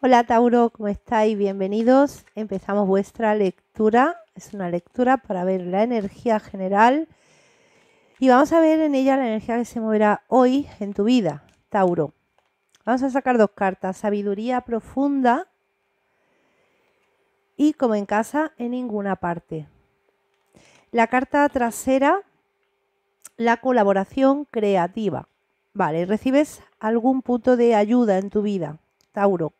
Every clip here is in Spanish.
Hola Tauro, ¿cómo estáis? Bienvenidos. Empezamos vuestra lectura. Es una lectura para ver la energía general y vamos a ver en ella la energía que se moverá hoy en tu vida, Tauro. Vamos a sacar dos cartas, sabiduría profunda y como en casa, en ninguna parte. La carta trasera, la colaboración creativa. Vale, recibes algún punto de ayuda en tu vida, Tauro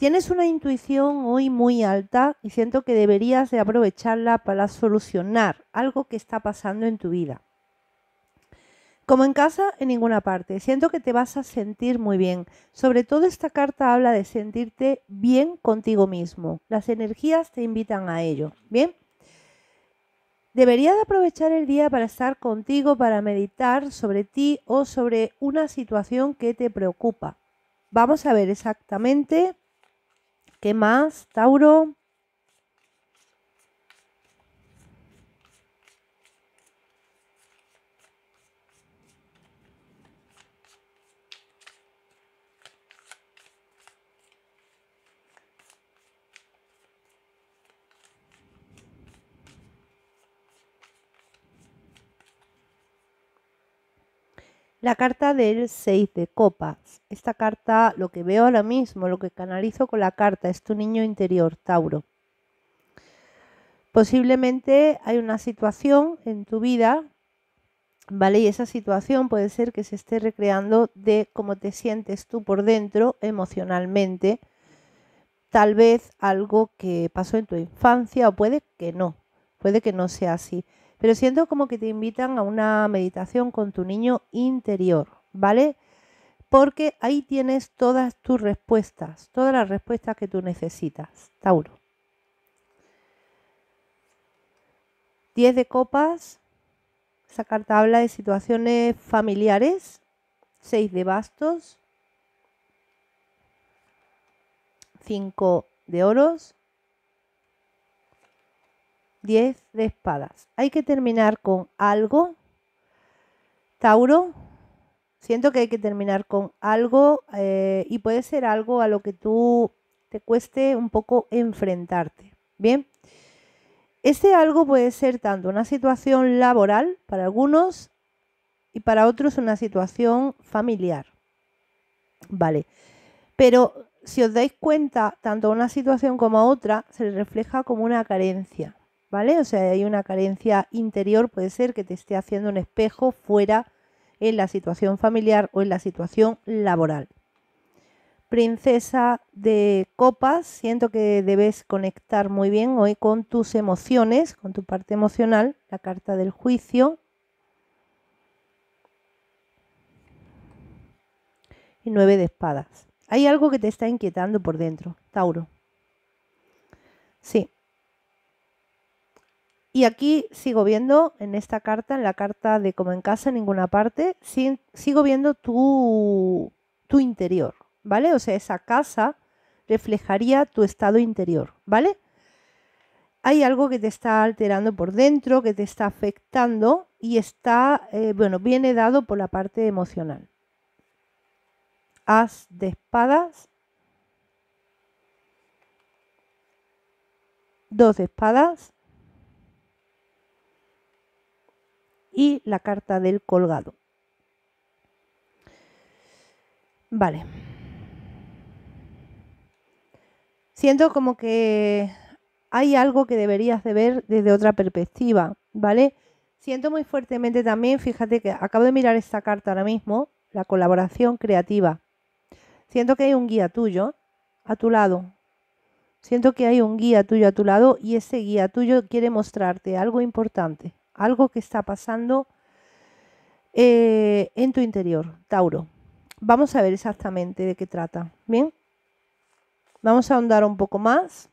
Tienes una intuición hoy muy alta y siento que deberías de aprovecharla para solucionar algo que está pasando en tu vida. Como en casa, en ninguna parte. Siento que te vas a sentir muy bien. Sobre todo esta carta habla de sentirte bien contigo mismo. Las energías te invitan a ello. Bien. Deberías de aprovechar el día para estar contigo, para meditar sobre ti o sobre una situación que te preocupa. Vamos a ver exactamente ¿Qué más, Tauro? La carta del 6 de copas. Esta carta, lo que veo ahora mismo, lo que canalizo con la carta es tu niño interior, Tauro. Posiblemente hay una situación en tu vida, ¿vale? Y esa situación puede ser que se esté recreando de cómo te sientes tú por dentro emocionalmente. Tal vez algo que pasó en tu infancia o puede que no, puede que no sea así pero siento como que te invitan a una meditación con tu niño interior, ¿vale? Porque ahí tienes todas tus respuestas, todas las respuestas que tú necesitas, Tauro. Diez de copas, esa carta habla de situaciones familiares, Seis de bastos, Cinco de oros, 10 de espadas. Hay que terminar con algo. Tauro, siento que hay que terminar con algo eh, y puede ser algo a lo que tú te cueste un poco enfrentarte. Bien, este algo puede ser tanto una situación laboral para algunos y para otros una situación familiar. Vale, pero si os dais cuenta, tanto una situación como otra se refleja como una carencia. ¿vale? O sea, hay una carencia interior, puede ser que te esté haciendo un espejo fuera en la situación familiar o en la situación laboral. Princesa de copas, siento que debes conectar muy bien hoy con tus emociones, con tu parte emocional, la carta del juicio. Y nueve de espadas. Hay algo que te está inquietando por dentro, Tauro. Sí, y aquí sigo viendo en esta carta, en la carta de como en casa, en ninguna parte, sigo viendo tu, interior, ¿vale? O sea, esa casa reflejaría tu estado interior, ¿vale? Hay algo que te está alterando por dentro, que te está afectando y está, eh, bueno, viene dado por la parte emocional. As de espadas, dos de espadas, y la carta del colgado. Vale. Siento como que hay algo que deberías de ver desde otra perspectiva, ¿vale? Siento muy fuertemente también, fíjate que acabo de mirar esta carta ahora mismo, la colaboración creativa. Siento que hay un guía tuyo a tu lado. Siento que hay un guía tuyo a tu lado y ese guía tuyo quiere mostrarte algo importante algo que está pasando eh, en tu interior, Tauro. Vamos a ver exactamente de qué trata. Bien, vamos a ahondar un poco más.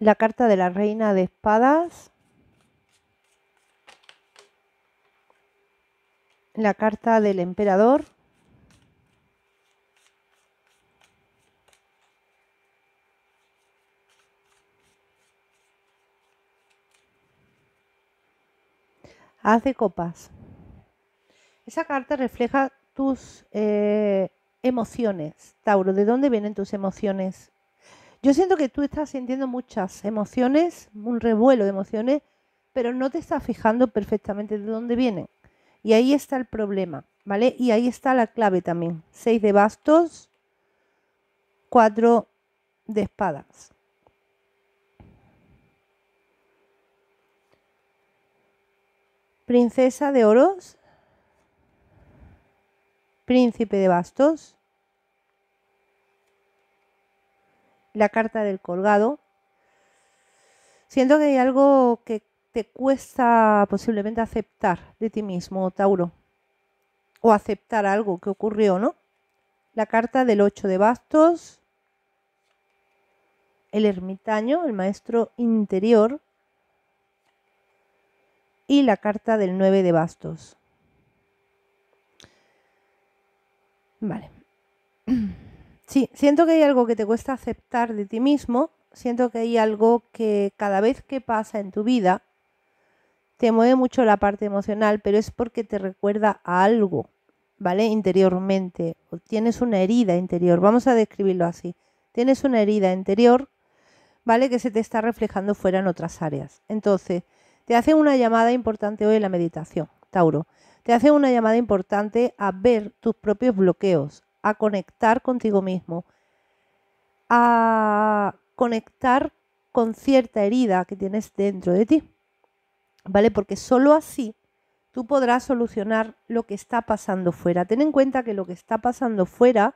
la carta de la reina de espadas, la carta del emperador, haz de copas. Esa carta refleja tus eh, emociones. Tauro, ¿de dónde vienen tus emociones? Yo siento que tú estás sintiendo muchas emociones, un revuelo de emociones, pero no te estás fijando perfectamente de dónde vienen. Y ahí está el problema, ¿vale? Y ahí está la clave también. Seis de bastos, cuatro de espadas. Princesa de oros, príncipe de bastos, la carta del colgado. Siento que hay algo que te cuesta posiblemente aceptar de ti mismo, Tauro. O aceptar algo que ocurrió, ¿no? La carta del 8 de bastos, el ermitaño, el maestro interior, y la carta del 9 de bastos. Vale. Sí, siento que hay algo que te cuesta aceptar de ti mismo, siento que hay algo que cada vez que pasa en tu vida te mueve mucho la parte emocional, pero es porque te recuerda a algo, ¿vale? Interiormente, tienes una herida interior, vamos a describirlo así, tienes una herida interior, ¿vale? Que se te está reflejando fuera en otras áreas. Entonces, te hace una llamada importante hoy en la meditación, Tauro. Te hace una llamada importante a ver tus propios bloqueos, a conectar contigo mismo, a conectar con cierta herida que tienes dentro de ti, ¿vale? Porque solo así tú podrás solucionar lo que está pasando fuera. Ten en cuenta que lo que está pasando fuera,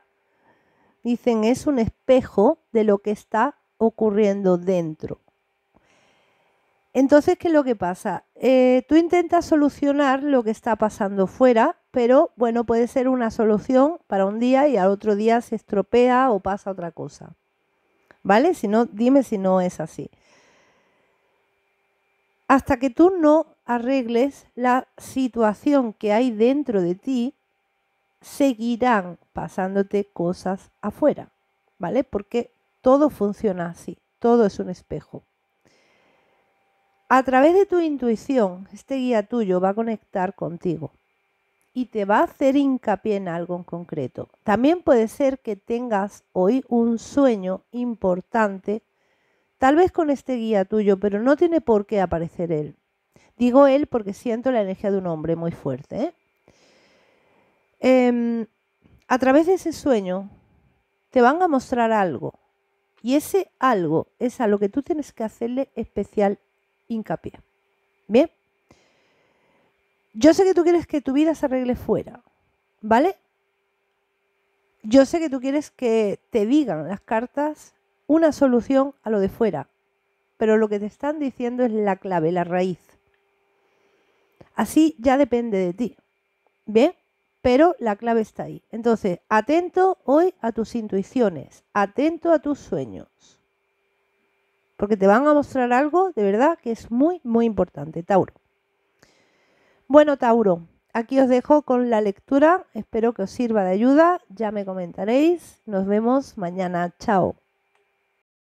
dicen, es un espejo de lo que está ocurriendo dentro. Entonces, ¿qué es lo que pasa? Eh, tú intentas solucionar lo que está pasando fuera pero bueno, puede ser una solución para un día y al otro día se estropea o pasa otra cosa. ¿Vale? Si no, dime si no es así. Hasta que tú no arregles la situación que hay dentro de ti, seguirán pasándote cosas afuera, ¿vale? Porque todo funciona así, todo es un espejo. A través de tu intuición, este guía tuyo va a conectar contigo y te va a hacer hincapié en algo en concreto. También puede ser que tengas hoy un sueño importante, tal vez con este guía tuyo, pero no tiene por qué aparecer él. Digo él porque siento la energía de un hombre muy fuerte. ¿eh? Em, a través de ese sueño te van a mostrar algo. Y ese algo es a lo que tú tienes que hacerle especial hincapié. Bien. Yo sé que tú quieres que tu vida se arregle fuera, ¿vale? Yo sé que tú quieres que te digan las cartas una solución a lo de fuera, pero lo que te están diciendo es la clave, la raíz. Así ya depende de ti. ¿Bien? Pero la clave está ahí. Entonces, atento hoy a tus intuiciones, atento a tus sueños, porque te van a mostrar algo de verdad que es muy, muy importante, Tauro. Bueno, Tauro, aquí os dejo con la lectura. Espero que os sirva de ayuda. Ya me comentaréis. Nos vemos mañana. Chao.